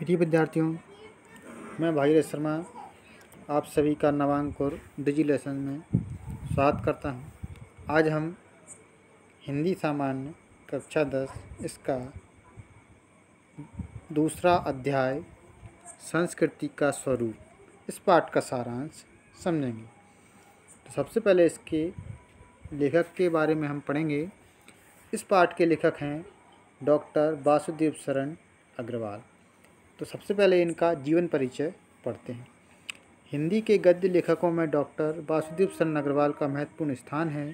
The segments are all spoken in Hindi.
प्रिय विद्यार्थियों मैं भागीरथ शर्मा आप सभी का नामांक और डिजी लेसन में स्वागत करता हूं। आज हम हिंदी सामान्य कक्षा दस इसका दूसरा अध्याय संस्कृति का स्वरूप इस पाठ का सारांश समझेंगे तो सबसे पहले इसके लेखक के बारे में हम पढ़ेंगे इस पाठ के लेखक हैं डॉक्टर वासुदेव शरण अग्रवाल तो सबसे पहले इनका जीवन परिचय पढ़ते हैं हिंदी के गद्य लेखकों में डॉक्टर वासुदेव सन अग्रवाल का महत्वपूर्ण स्थान है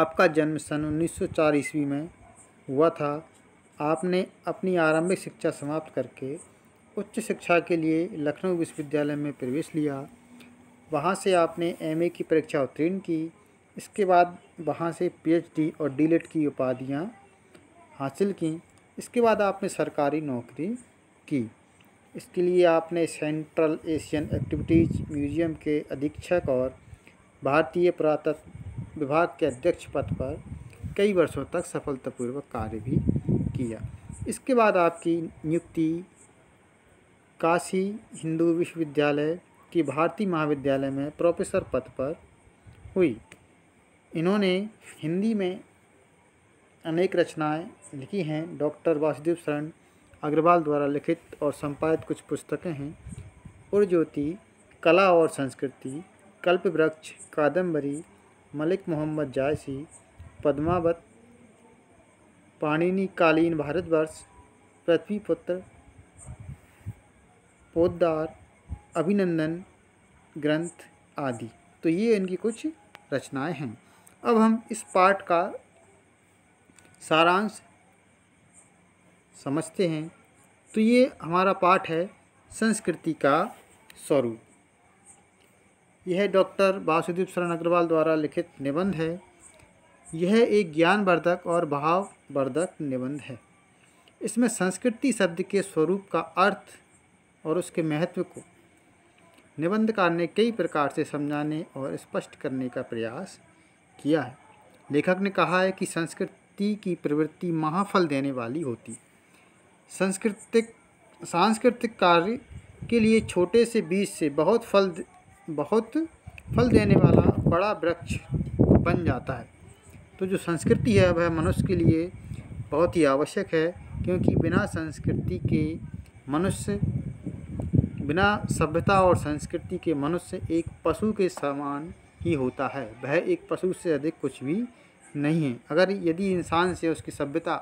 आपका जन्म सन 1904 ईस्वी में हुआ था आपने अपनी आरंभिक शिक्षा समाप्त करके उच्च शिक्षा के लिए लखनऊ विश्वविद्यालय में प्रवेश लिया वहाँ से आपने एमए की परीक्षा उत्तीर्ण की इसके बाद वहाँ से पीएचडी और डीलेट e की उपाधियाँ हासिल की इसके बाद आपने सरकारी नौकरी की इसके लिए आपने सेंट्रल एशियन एक्टिविटीज़ म्यूजियम के अधीक्षक और भारतीय पुरातत्व विभाग के अध्यक्ष पद पर कई वर्षों तक सफलतापूर्वक कार्य भी किया इसके बाद आपकी नियुक्ति काशी हिंदू विश्वविद्यालय की भारतीय महाविद्यालय में प्रोफेसर पद पर हुई इन्होंने हिंदी में अनेक रचनाएं लिखी हैं डॉक्टर वासुदेव शरण अग्रवाल द्वारा लिखित और संपादित कुछ पुस्तकें हैं उर्ज्योति कला और संस्कृति कल्पवृक्ष कादम्बरी मलिक मोहम्मद जायसी पद्मावत पाणिनी कालीन भारतवर्ष पृथ्वीपुत्र पोद्दार अभिनंदन ग्रंथ आदि तो ये इनकी कुछ रचनाएं हैं अब हम इस पाठ का सारांश समझते हैं तो ये हमारा पाठ है संस्कृति का स्वरूप यह डॉक्टर वासुदेव शरण अग्रवाल द्वारा लिखित निबंध है यह एक ज्ञानवर्धक और भाववर्धक निबंध है इसमें संस्कृति शब्द के स्वरूप का अर्थ और उसके महत्व को निबंधकार ने कई प्रकार से समझाने और स्पष्ट करने का प्रयास किया है लेखक ने कहा है कि संस्कृति की प्रवृत्ति महाफल देने वाली होती है सांस्कृतिक सांस्कृतिक कार्य के लिए छोटे से बीज से बहुत फल बहुत फल देने वाला बड़ा वृक्ष बन जाता है तो जो संस्कृति है वह मनुष्य के लिए बहुत ही आवश्यक है क्योंकि बिना संस्कृति के मनुष्य बिना सभ्यता और संस्कृति के मनुष्य एक पशु के समान ही होता है वह एक पशु से अधिक कुछ भी नहीं है अगर यदि इंसान से उसकी सभ्यता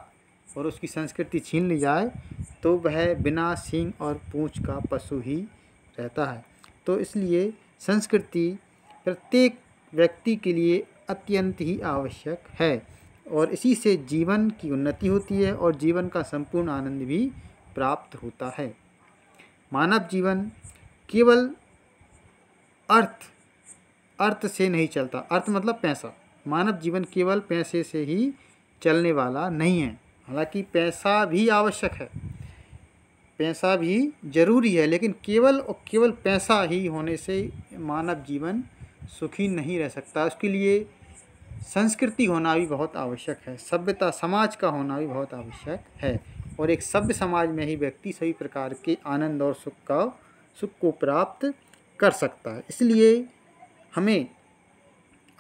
और उसकी संस्कृति छीन ली जाए तो वह बिना सिंह और पूँछ का पशु ही रहता है तो इसलिए संस्कृति प्रत्येक व्यक्ति के लिए अत्यंत ही आवश्यक है और इसी से जीवन की उन्नति होती है और जीवन का संपूर्ण आनंद भी प्राप्त होता है मानव जीवन केवल अर्थ अर्थ से नहीं चलता अर्थ मतलब पैसा मानव जीवन केवल पैसे से ही चलने वाला नहीं है हालांकि पैसा भी आवश्यक है पैसा भी जरूरी है लेकिन केवल और केवल पैसा ही होने से मानव जीवन सुखी नहीं रह सकता उसके लिए संस्कृति होना भी बहुत आवश्यक है सभ्यता समाज का होना भी बहुत आवश्यक है और एक सभ्य समाज में ही व्यक्ति सभी प्रकार के आनंद और सुख का सुख को प्राप्त कर सकता है इसलिए हमें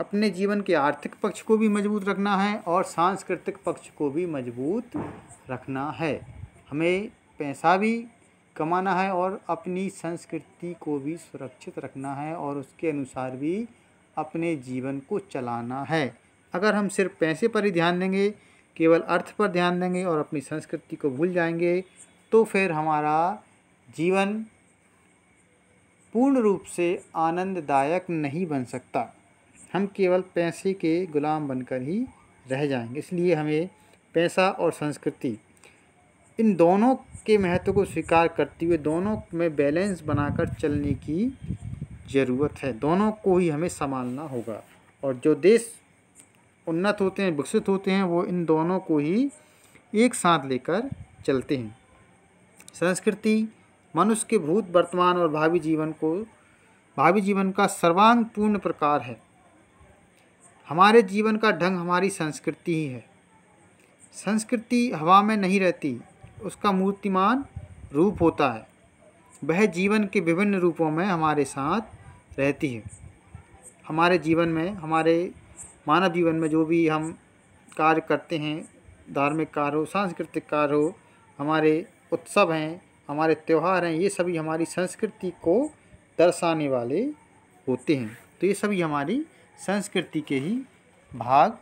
अपने जीवन के आर्थिक पक्ष को भी मजबूत रखना है और सांस्कृतिक पक्ष को भी मजबूत रखना है हमें पैसा भी कमाना है और अपनी संस्कृति को भी सुरक्षित रखना है और उसके अनुसार भी अपने जीवन को चलाना है अगर हम सिर्फ पैसे पर ही ध्यान देंगे केवल अर्थ पर ध्यान देंगे और अपनी संस्कृति को भूल जाएंगे तो फिर हमारा जीवन पूर्ण रूप से आनंददायक नहीं बन सकता हम केवल पैसे के ग़ुलाम बनकर ही रह जाएंगे इसलिए हमें पैसा और संस्कृति इन दोनों के महत्व को स्वीकार करते हुए दोनों में बैलेंस बनाकर चलने की ज़रूरत है दोनों को ही हमें संभालना होगा और जो देश उन्नत होते हैं विकसित होते हैं वो इन दोनों को ही एक साथ लेकर चलते हैं संस्कृति मनुष्य के भूत वर्तमान और भावी जीवन को भावी जीवन का सर्वांग पूर्ण प्रकार है हमारे जीवन का ढंग हमारी संस्कृति ही है संस्कृति हवा में नहीं रहती उसका मूर्तिमान रूप होता है वह जीवन के विभिन्न रूपों में हमारे साथ रहती है हमारे जीवन में हमारे मानव जीवन में जो भी हम कार्य करते हैं धार्मिक कार्य हो सांस्कृतिक कार्य हो हमारे उत्सव हैं हमारे त्यौहार हैं ये सभी हमारी संस्कृति को दर्शाने वाले होते हैं तो ये सभी हमारी संस्कृति के ही भाग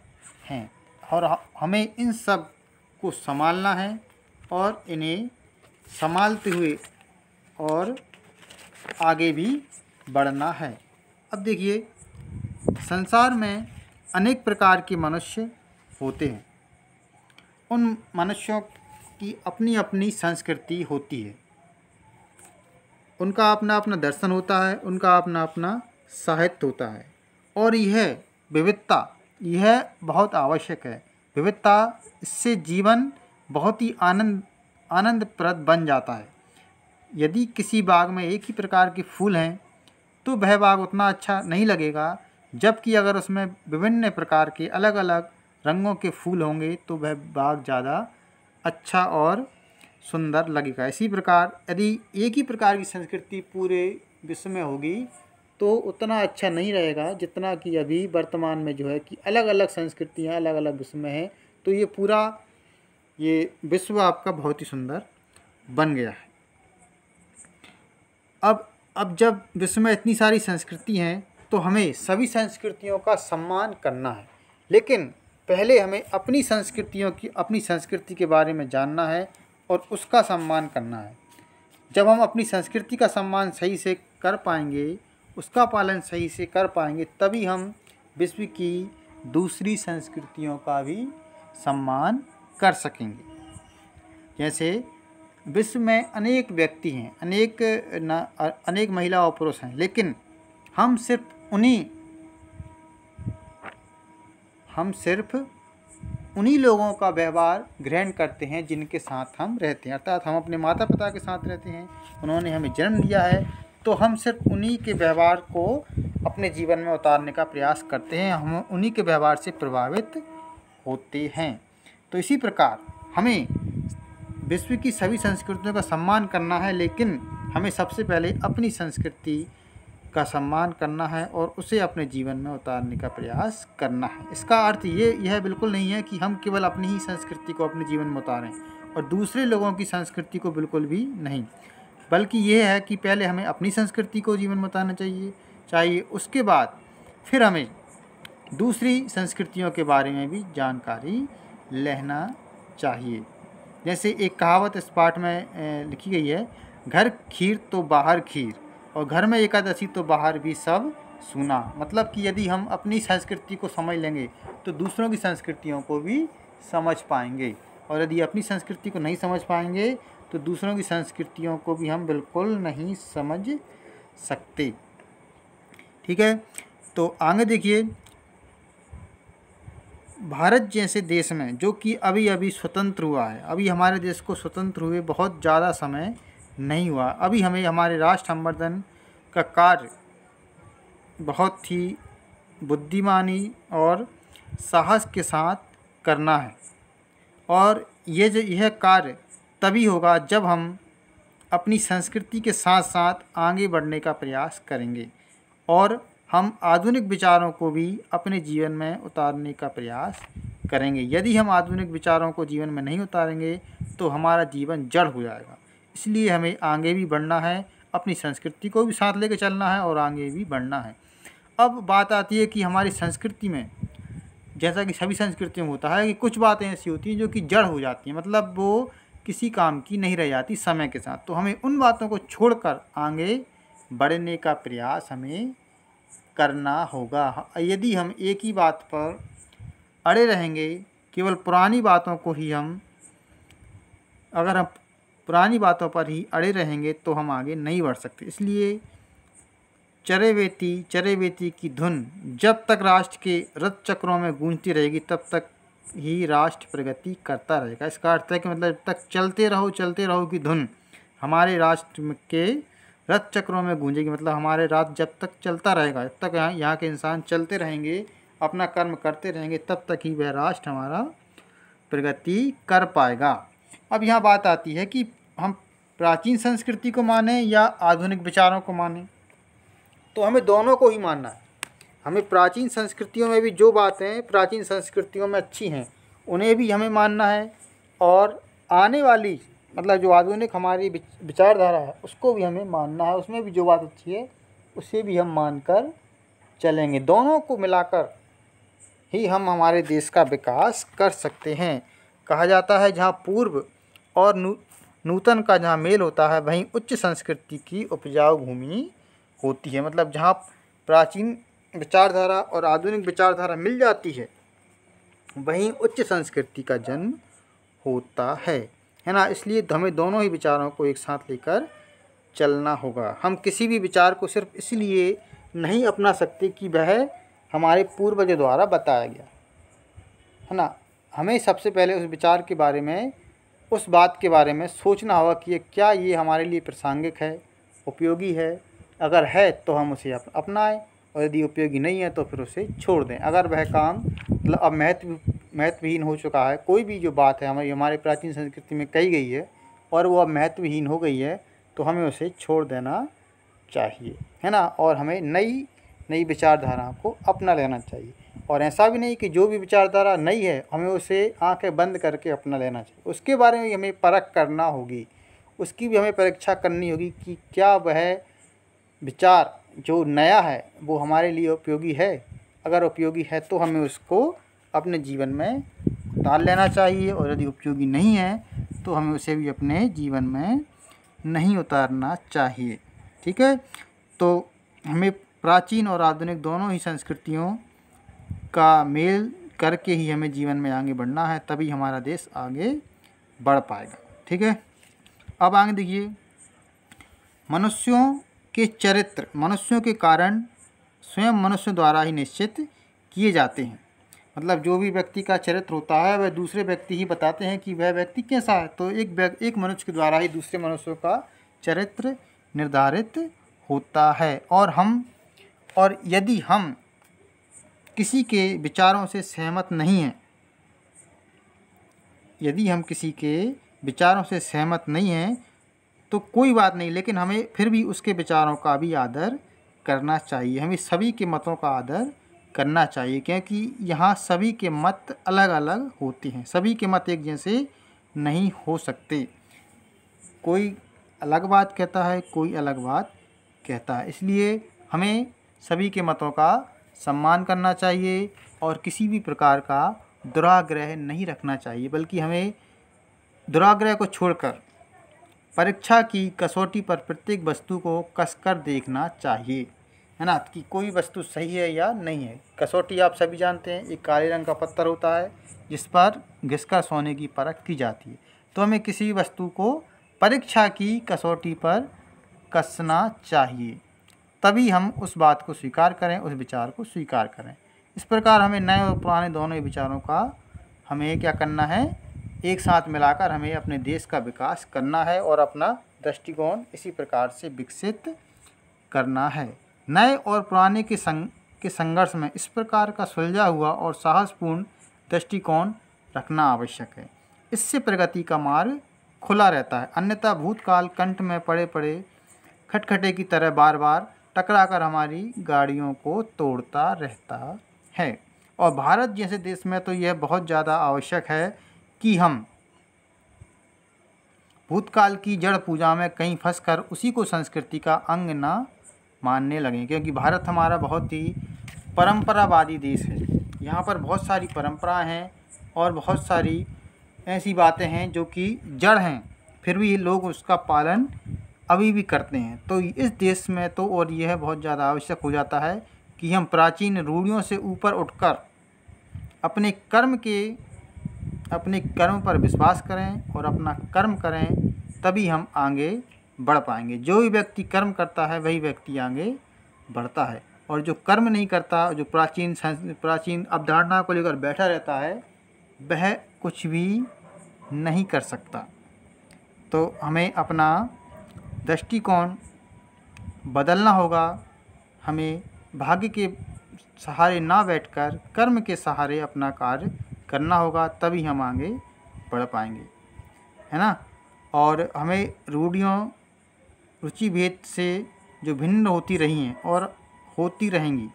हैं और हमें इन सब को संभालना है और इन्हें संभालते हुए और आगे भी बढ़ना है अब देखिए संसार में अनेक प्रकार के मनुष्य होते हैं उन मनुष्यों की अपनी अपनी संस्कृति होती है उनका अपना अपना दर्शन होता है उनका अपना अपना साहित्य होता है और यह विविधता यह बहुत आवश्यक है विविधता इससे जीवन बहुत ही आनंद आनंदप्रद बन जाता है यदि किसी बाग में एक ही प्रकार के फूल हैं तो वह बाग उतना अच्छा नहीं लगेगा जबकि अगर उसमें विभिन्न प्रकार के अलग अलग रंगों के फूल होंगे तो वह बाग ज़्यादा अच्छा और सुंदर लगेगा इसी प्रकार यदि एक ही प्रकार की संस्कृति पूरे विश्व में होगी तो उतना अच्छा नहीं रहेगा जितना कि अभी वर्तमान में जो है कि अलग अलग संस्कृतियाँ अलग अलग विश्व में हैं तो ये पूरा ये विश्व आपका बहुत ही सुंदर बन गया है अब अब जब विश्व में इतनी सारी संस्कृति हैं तो हमें सभी संस्कृतियों का सम्मान करना है लेकिन पहले हमें अपनी संस्कृतियों की अपनी संस्कृति के बारे में जानना है और उसका सम्मान करना है जब हम अपनी संस्कृति का सम्मान सही से कर पाएंगे उसका पालन सही से कर पाएंगे तभी हम विश्व की दूसरी संस्कृतियों का भी सम्मान कर सकेंगे जैसे विश्व में अनेक व्यक्ति हैं अनेक न, अनेक महिला और पुरुष हैं लेकिन हम सिर्फ उन्हीं हम सिर्फ उन्हीं लोगों का व्यवहार ग्रहण करते हैं जिनके साथ हम रहते हैं अर्थात हम अपने माता पिता के साथ रहते हैं उन्होंने हमें जन्म दिया है तो हम सिर्फ उन्हीं के व्यवहार को अपने जीवन में उतारने का प्रयास करते हैं हम उन्हीं के व्यवहार से प्रभावित होते हैं तो इसी प्रकार हमें विश्व की सभी संस्कृतियों का सम्मान करना है लेकिन हमें सबसे पहले अपनी संस्कृति का सम्मान करना है और उसे अपने जीवन में उतारने का प्रयास करना है इसका अर्थ ये यह बिल्कुल नहीं है कि हम केवल अपनी ही संस्कृति को अपने जीवन में उतारें और दूसरे लोगों की संस्कृति को बिल्कुल भी नहीं बल्कि यह है कि पहले हमें अपनी संस्कृति को जीवन बताना चाहिए चाहिए उसके बाद फिर हमें दूसरी संस्कृतियों के बारे में भी जानकारी लेना चाहिए जैसे एक कहावत इस पाठ में लिखी गई है घर खीर तो बाहर खीर और घर में एकादशी तो बाहर भी सब सुना मतलब कि यदि हम अपनी संस्कृति को समझ लेंगे तो दूसरों की संस्कृतियों को भी समझ पाएंगे और यदि अपनी संस्कृति को नहीं समझ पाएंगे तो दूसरों की संस्कृतियों को भी हम बिल्कुल नहीं समझ सकते ठीक है तो आगे देखिए भारत जैसे देश में जो कि अभी अभी स्वतंत्र हुआ है अभी हमारे देश को स्वतंत्र हुए बहुत ज़्यादा समय नहीं हुआ अभी हमें हमारे राष्ट्र संवर्धन का कार्य बहुत ही बुद्धिमानी और साहस के साथ करना है और ये जो यह कार्य तभी होगा जब हम अपनी संस्कृति के साथ साथ आगे बढ़ने का प्रयास करेंगे और हम आधुनिक विचारों को भी अपने जीवन में उतारने का प्रयास करेंगे यदि हम आधुनिक विचारों को जीवन में नहीं उतारेंगे तो हमारा जीवन जड़ हो जाएगा इसलिए हमें आगे भी बढ़ना है अपनी संस्कृति को भी साथ लेकर चलना है और आगे भी बढ़ना है अब बात आती है कि हमारी संस्कृति में जैसा कि सभी संस्कृति में होता है कि कुछ बातें ऐसी होती हैं जो कि जड़ हो जाती हैं मतलब वो किसी काम की नहीं रह जाती समय के साथ तो हमें उन बातों को छोड़कर आगे बढ़ने का प्रयास हमें करना होगा यदि हम एक ही बात पर अड़े रहेंगे केवल पुरानी बातों को ही हम अगर हम पुरानी बातों पर ही अड़े रहेंगे तो हम आगे नहीं बढ़ सकते इसलिए चरे चरेवेती चरे की धुन जब तक राष्ट्र के रथ चक्रों में गूंजती रहेगी तब तक ही राष्ट्र प्रगति करता रहेगा इसका अर्थ है कि मतलब जब तक चलते रहो चलते रहो की धुन हमारे राष्ट्र के रथ चक्रों में गूंजेगी मतलब हमारे रात जब तक चलता रहेगा जब तक यहाँ यहाँ के इंसान चलते रहेंगे अपना कर्म करते रहेंगे तब तक ही वह राष्ट्र हमारा प्रगति कर पाएगा अब यहाँ बात आती है कि हम प्राचीन संस्कृति को माने या आधुनिक विचारों को माने तो हमें दोनों को ही मानना है हमें प्राचीन संस्कृतियों में भी जो बातें प्राचीन संस्कृतियों में अच्छी हैं उन्हें भी हमें मानना है और आने वाली मतलब जो आधुनिक हमारी विचारधारा है उसको भी हमें मानना है उसमें भी जो बात अच्छी है उसे भी हम मानकर चलेंगे दोनों को मिलाकर ही हम हमारे देश का विकास कर सकते हैं कहा जाता है जहाँ पूर्व और नू, नूतन का जहाँ मेल होता है वहीं उच्च संस्कृति की उपजाऊ भूमि होती है मतलब जहाँ प्राचीन विचारधारा और आधुनिक विचारधारा मिल जाती है वहीं उच्च संस्कृति का जन्म होता है है ना इसलिए हमें दोनों ही विचारों को एक साथ लेकर चलना होगा हम किसी भी विचार को सिर्फ इसलिए नहीं अपना सकते कि वह हमारे पूर्वजों द्वारा बताया गया है ना हमें सबसे पहले उस विचार के बारे में उस बात के बारे में सोचना होगा कि क्या ये हमारे लिए प्रासंगिक है उपयोगी है अगर है तो हम उसे अपनाएं और यदि उपयोगी नहीं है तो फिर उसे छोड़ दें अगर वह काम मतलब अब महत्व महत्वहीन हो चुका है कोई भी जो बात है हमारी हमारे प्राचीन संस्कृति में कही गई है और वो अब महत्वहीन हो गई है तो हमें उसे छोड़ देना चाहिए है ना और हमें नई नई विचारधारा को अपना लेना चाहिए और ऐसा भी नहीं कि जो भी विचारधारा नई है हमें उसे आंखें बंद करके अपना लेना चाहिए उसके बारे में हमें परख करना होगी उसकी भी हमें परीक्षा करनी होगी कि क्या वह विचार जो नया है वो हमारे लिए उपयोगी है अगर उपयोगी है तो हमें उसको अपने जीवन में उतार लेना चाहिए और यदि उपयोगी नहीं है तो हमें उसे भी अपने जीवन में नहीं उतारना चाहिए ठीक है तो हमें प्राचीन और आधुनिक दोनों ही संस्कृतियों का मेल करके ही हमें जीवन में आगे बढ़ना है तभी हमारा देश आगे बढ़ पाएगा ठीक है अब आगे देखिए मनुष्यों के चरित्र मनुष्यों के कारण स्वयं मनुष्य द्वारा ही निश्चित किए जाते हैं मतलब जो भी व्यक्ति का चरित्र होता है वह दूसरे व्यक्ति ही बताते हैं कि वह व्यक्ति कैसा है तो एक एक मनुष्य के द्वारा ही दूसरे मनुष्यों का चरित्र निर्धारित होता है और हम और यदि हम किसी के विचारों से सहमत नहीं हैं यदि हम किसी के विचारों से सहमत नहीं हैं तो कोई बात नहीं लेकिन हमें फिर भी उसके विचारों का भी आदर करना चाहिए हमें सभी के मतों का आदर करना चाहिए क्योंकि यहाँ सभी के मत अलग अलग होते हैं सभी के मत एक जैसे नहीं हो सकते कोई अलग बात कहता है कोई अलग बात कहता है इसलिए हमें सभी के मतों का सम्मान करना चाहिए और किसी भी प्रकार का दुराग्रह नहीं रखना चाहिए बल्कि हमें दुराग्रह को छोड़कर परीक्षा की कसौटी पर प्रत्येक वस्तु को कसकर देखना चाहिए है ना कि कोई वस्तु सही है या नहीं है कसौटी आप सभी जानते हैं एक काले रंग का पत्थर होता है जिस पर घिसकर सोने की परख की जाती है तो हमें किसी वस्तु को परीक्षा की कसौटी पर कसना चाहिए तभी हम उस बात को स्वीकार करें उस विचार को स्वीकार करें इस प्रकार हमें नए और पुराने दोनों विचारों का हमें क्या करना है एक साथ मिलाकर हमें अपने देश का विकास करना है और अपना दृष्टिकोण इसी प्रकार से विकसित करना है नए और पुराने के संग के संघर्ष में इस प्रकार का सुलझा हुआ और साहसपूर्ण दृष्टिकोण रखना आवश्यक है इससे प्रगति का मार्ग खुला रहता है अन्यथा भूतकाल कंठ में पड़े पड़े खटखटे की तरह बार बार टकरा कर हमारी गाड़ियों को तोड़ता रहता है और भारत जैसे देश में तो यह बहुत ज़्यादा आवश्यक है कि हम भूतकाल की जड़ पूजा में कहीं फंसकर कर उसी को संस्कृति का अंग ना मानने लगें क्योंकि भारत हमारा बहुत ही परंपरावादी देश है यहाँ पर बहुत सारी परंपराएं हैं और बहुत सारी ऐसी बातें हैं जो कि जड़ हैं फिर भी लोग उसका पालन अभी भी करते हैं तो इस देश में तो और यह बहुत ज़्यादा आवश्यक हो जाता है कि हम प्राचीन रूढ़ियों से ऊपर उठकर अपने कर्म के अपने कर्म पर विश्वास करें और अपना कर्म करें तभी हम आगे बढ़ पाएंगे जो भी व्यक्ति कर्म करता है वही व्यक्ति आगे बढ़ता है और जो कर्म नहीं करता जो प्राचीन प्राचीन अवधारणा को लेकर बैठा रहता है वह कुछ भी नहीं कर सकता तो हमें अपना दृष्टिकोण बदलना होगा हमें भाग्य के सहारे ना बैठकर कर्म के सहारे अपना कार्य करना होगा तभी हम आगे बढ़ पाएंगे है ना और हमें रूढ़ियों रुचि भेद से जो भिन्न होती रही हैं और होती रहेंगी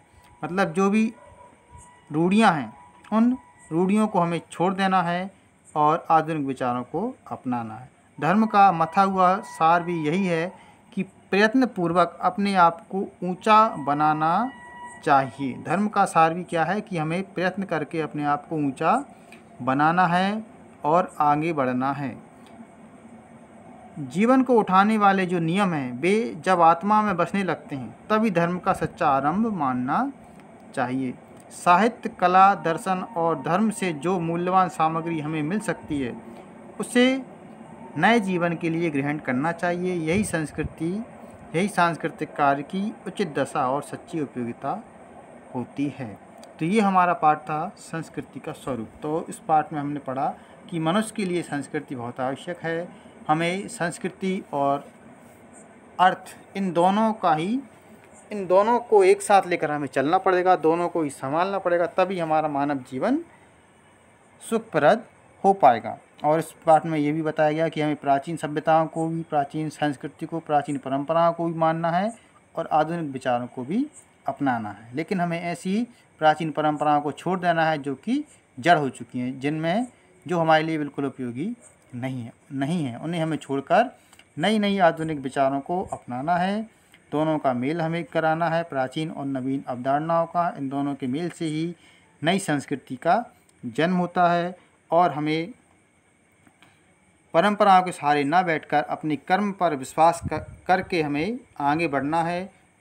मतलब जो भी रूढ़ियाँ हैं उन रूढ़ियों को हमें छोड़ देना है और आधुनिक विचारों को अपनाना है धर्म का मथा हुआ सार भी यही है कि प्रयत्न पूर्वक अपने आप को ऊंचा बनाना चाहिए धर्म का सार भी क्या है कि हमें प्रयत्न करके अपने आप को ऊंचा बनाना है और आगे बढ़ना है जीवन को उठाने वाले जो नियम हैं वे जब आत्मा में बसने लगते हैं तभी धर्म का सच्चा आरंभ मानना चाहिए साहित्य कला दर्शन और धर्म से जो मूल्यवान सामग्री हमें मिल सकती है उसे नए जीवन के लिए ग्रहण करना चाहिए यही संस्कृति यही सांस्कृतिक कार्य की उचित दशा और सच्ची उपयोगिता होती है तो ये हमारा पाठ था संस्कृति का स्वरूप तो इस पाठ में हमने पढ़ा कि मनुष्य के लिए संस्कृति बहुत आवश्यक है हमें संस्कृति और अर्थ इन दोनों का ही इन दोनों को एक साथ लेकर हमें चलना पड़ेगा दोनों को ही संभालना पड़ेगा तभी हमारा मानव जीवन सुखप्रद हो पाएगा और इस पाठ में ये भी बताया गया कि हमें प्राचीन सभ्यताओं को भी प्राचीन संस्कृति को प्राचीन परंपराओं को भी मानना है और आधुनिक विचारों को भी अपनाना है लेकिन हमें ऐसी प्राचीन परंपराओं को छोड़ देना है जो कि जड़ हो चुकी हैं जिनमें जो हमारे लिए बिल्कुल उपयोगी नहीं है नहीं है उन्हें हमें छोड़कर नई नई आधुनिक विचारों को अपनाना है दोनों का मेल हमें कराना है प्राचीन और नवीन अवधारणाओं का इन दोनों के मेल से ही नई संस्कृति का जन्म होता है और हमें परंपराओं के सहारे ना बैठकर अपने कर्म पर विश्वास कर, करके हमें आगे बढ़ना है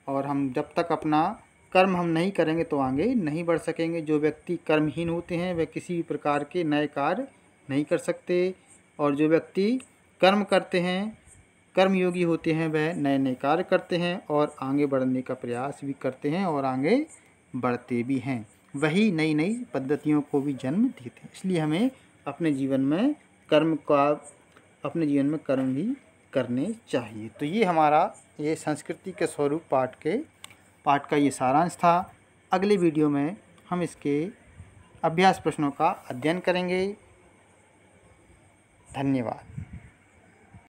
और हम जब तक अपना कर्म हम नहीं करेंगे तो आगे नहीं बढ़ सकेंगे जो व्यक्ति कर्महीन होते हैं वह किसी भी प्रकार के नए कार्य नहीं कर सकते और जो व्यक्ति कर्म करते हैं कर्मयोगी होते हैं वह नए नए कार्य करते हैं और आगे बढ़ने का प्रयास भी करते हैं और आगे बढ़ते भी हैं वही नई नई पद्धतियों को भी जन्म देते हैं इसलिए हमें अपने जीवन में कर्म का अपने जीवन में कर्म भी करने चाहिए तो ये हमारा ये संस्कृति के स्वरूप पाठ के पाठ का ये सारांश था अगले वीडियो में हम इसके अभ्यास प्रश्नों का अध्ययन करेंगे धन्यवाद